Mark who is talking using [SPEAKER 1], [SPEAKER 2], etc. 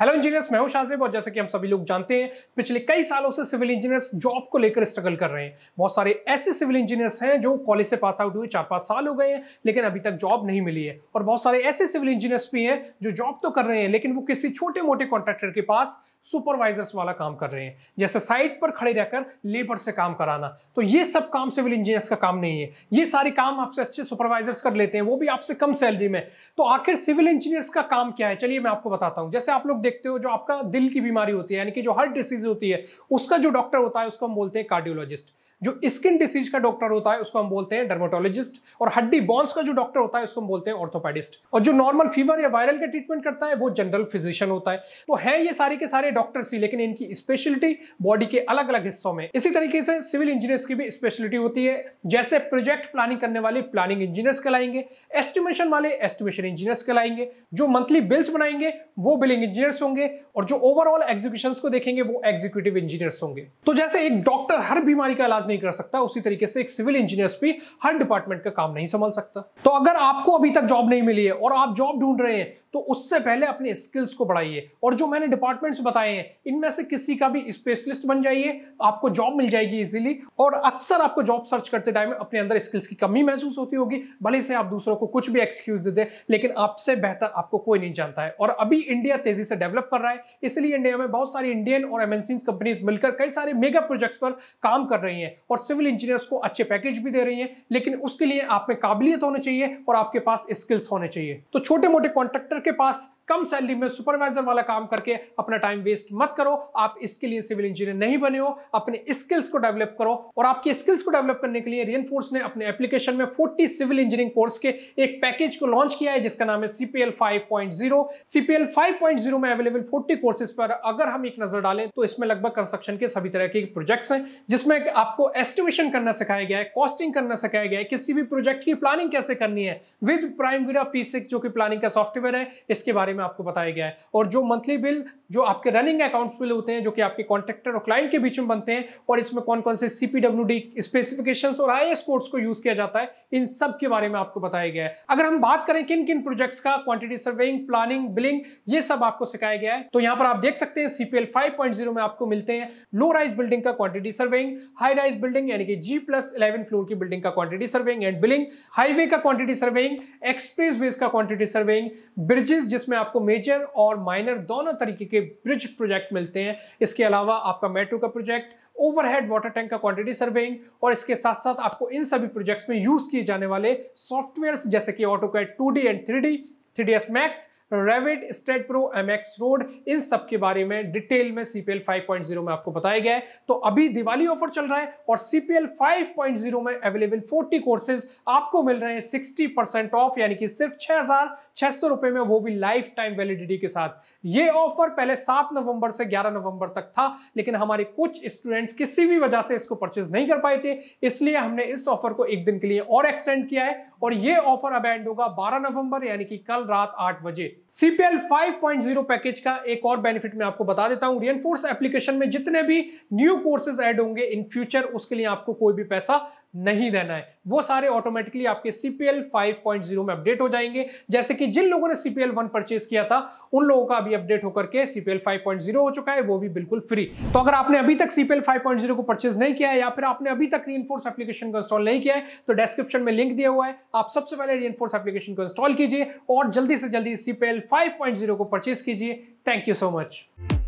[SPEAKER 1] hello engineers मैं हूं शाहजेब और जैसे कि हम सभी लोग जानते हैं पिछले कई सालों से सिविल इंजीनियर्स जॉब को लेकर स्ट्रगल कर रहे हैं बहुत सारे ऐसे सिविल इंजीनियर्स हैं जो कॉलेज से पास आउट हुए चार पाँच साल हो गए हैं लेकिन अभी तक जॉब नहीं मिली है और बहुत सारे ऐसे सिविल इंजीनियर्स भी हैं जो जॉब तो कर रहे हैं लेकिन वो किसी छोटे मोटे कॉन्ट्रैक्टर के पास सुपरवाइजर्स वाला काम कर रहे हैं जैसे साइट पर खड़े रहकर लेबर से काम कराना तो ये सब काम सिविल इंजीनियर्स का काम नहीं है ये सारे काम आपसे अच्छे सुपरवाइजर्स कर लेते हैं वो भी आपसे कम सैलरी में तो आखिर सिविल इंजीनियर्स का काम क्या है चलिए मैं आपको बताता हूँ जैसे आप लोग देखते हो जो आपका दिल की बीमारी होती है यानी कि जो हार्ट डिसीज होती है उसका जो डॉक्टर होता है उसको हम बोलते हैं कार्डियोलॉजिस्ट जो स्किन डिसीज का डॉक्टर होता है उसको हम बोलते हैं डर्मोटोलॉजिस्ट और हड्डी बॉन्स का जो डॉक्टर होता है उसको हम बोलते हैं ऑर्थोपेडिस्ट और जो नॉर्मल फीवर या वायरल का ट्रीटमेंट करता है वो जनरल फिजिशियन होता है तो है ये सारे के सारे डॉक्टर्स ही लेकिन इनकी स्पेशलिटी बॉडी के अलग अलग हिस्सों में इसी तरीके से सिविल इंजीनियर्स की भी स्पेशलिटी होती है जैसे प्रोजेक्ट प्लानिंग करने वाले प्लानिंग इंजीनियर्स कहलाएंगे एस्टिमेशन वाले एस्टिमेशन इंजीनियर्स कहलाएंगे जो मंथली बिल्स बनाएंगे वो बिलिंग इंजीनियर्स होंगे और जो ओवरऑल एग्जीक्यूशन को देखेंगे वो एग्जीक्यूटिव इंजीनियर्स होंगे तो जैसे एक डॉक्टर हर बीमारी का इलाज काज नहीं कर सकता उसी तरीके से एक सिविल इंजीनियर्स भी हर डिपार्टमेंट का काम नहीं संभाल सकता तो अगर आपको अभी तक जॉब नहीं मिली है और आप जॉब ढूंढ रहे हैं तो उससे पहले अपने स्किल्स को बढ़ाइए और जो मैंने डिपार्टमेंट्स बताए हैं इनमें से किसी का भी स्पेशलिस्ट बन जाइए आपको जॉब मिल जाएगी इजीली और अक्सर आपको जॉब सर्च करते टाइम अपने अंदर स्किल्स की कमी महसूस होती होगी भले से आप दूसरों को कुछ भी एक्सक्यूज दे दें लेकिन आपसे बेहतर आपको कोई नहीं जानता है और अभी इंडिया तेजी से डेवलप कर रहा है इसलिए इंडिया में बहुत सारी इंडियन और एमएनसी कंपनीज मिलकर कई सारे मेगा प्रोजेक्ट्स पर काम कर रही हैं और सिविल इंजीनियर्स को अच्छे पैकेज भी दे रही है लेकिन उसके लिए आप में काबिलियत होनी चाहिए और आपके पास स्किल्स होने चाहिए तो छोटे मोटे कॉन्ट्रेक्टर के पास कम सैलरी में सुपरवाइजर वाला काम करके अपना टाइम वेस्ट मत करो आप इसके लिए सिविल इंजीनियर नहीं बने हो अपने स्किल्स को डेवलप करो और आपके स्किल्स को डेवलप करने के लिए रियन ने अपने एप्लीकेशन में 40 सिविल इंजीनियरिंग कोर्स के एक पैकेज को लॉन्च किया है जिसका नाम है सीपीएल जीरो सीपीएल में अवेलेबल फोर्टी कोर्सेज पर अगर हम एक नजर डालें तो इसमें लगभग कंस्ट्रक्शन के सभी तरह के प्रोजेक्ट्स हैं जिसमें आपको एस्टिमेशन करना सिखाया गया है कॉस्टिंग करना सिखाया गया है किसी भी प्रोजेक्ट की प्लानिंग कैसे करनी है विद प्राइम विरा पी जो कि प्लानिंग का सॉफ्टवेयर है इसके बारे में आपको बताया गया है और जो मंथली बिल जो आपके रनिंग अकाउंट्स बिल होते हैं जो कि आपके कॉन्ट्रेक्टर और क्लाइंट के बीच में बनते हैं और इसमें कौन कौन से डी स्पेसिफिकेशन और आई एस कोड्स को यूज किया जाता है इन सब के बारे में आपको बताया गया है अगर हम बात करें किन किन प्रोजेक्ट्स का क्वांटिटी सर्वेइंग प्लानिंग बिलिंग ये सब आपको सिखाया गया है तो यहाँ पर आप देख सकते हैं सीपीएल जीरो में आपको मिलते हैं लो राइज बिल्डिंग का quantity surveying high rise building यानी कि जी प्लस इलेवन फ्लोर की बिल्डिंग का quantity surveying and billing highway का क्वांटिटी सर्वेइंग एक्सप्रेस वेज का क्वांटिटी सर्वेइंग ब्रिजेस जिसमें आपको मेजर और माइनर दोनों तरीके के ब्रिज प्रोजेक्ट मिलते हैं इसके अलावा आपका मेट्रो का प्रोजेक्ट ओवरहेड वाटर टैंक का क्वांटिटी सर्वेइंग और इसके साथ साथ आपको इन सभी प्रोजेक्ट्स में यूज किए जाने वाले सॉफ्टवेयर जैसे कि AutoCAD two and three three D S max Revit STAAD pro M road इन सब के बारे में डिटेल में सीपीएल 5.0 में आपको बताया गया है तो अभी दिवाली ऑफर चल रहा है और सीपीएल 5.0 में अवेलेबल 40 कोर्सेज आपको मिल रहे हैं 60 परसेंट ऑफ यानी कि सिर्फ छह हजार रुपए में वो भी लाइफ टाइम वैलिडिटी के साथ ये ऑफर पहले सात नवंबर से ग्यारह नवंबर तक था लेकिन हमारे कुछ स्टूडेंट्स किसी भी वजह से इसको परचेज नहीं कर पाए थे इसलिए हमने इस ऑफर को एक दिन के लिए और एक्सटेंड किया है और ये ऑफर अब एंड होगा 12 नवंबर यानी कि कल रात 8 बजे सीपीएल 5.0 पैकेज का एक और बेनिफिट मैं आपको बता देता हूं रियनफोर्स एप्लीकेशन में जितने भी न्यू कोर्सेज ऐड होंगे इन फ्यूचर उसके लिए आपको कोई भी पैसा नहीं देना है वो सारे ऑटोमेटिकली आपके सीपीएल 5.0 में अपडेट हो जाएंगे जैसे कि जिन लोगों ने सीपीएल 1 परचेज किया था उन लोगों का अभी अपडेट होकर के सीपीएल 5.0 हो चुका है वो भी बिल्कुल फ्री तो अगर आपने अभी तक सीपीएल 5.0 को परचेज नहीं किया है या फिर आपने अभी तक री एप्लीकेशन को इंस्टॉल नहीं किया है तो डिस्क्रिप्शन में लिंक दिया हुआ है आप सबसे पहले री एप्लीकेशन को इंस्टॉल कीजिए और जल्दी से जल्दी सीपीएल फाइव को परचेज कीजिए थैंक यू सो मच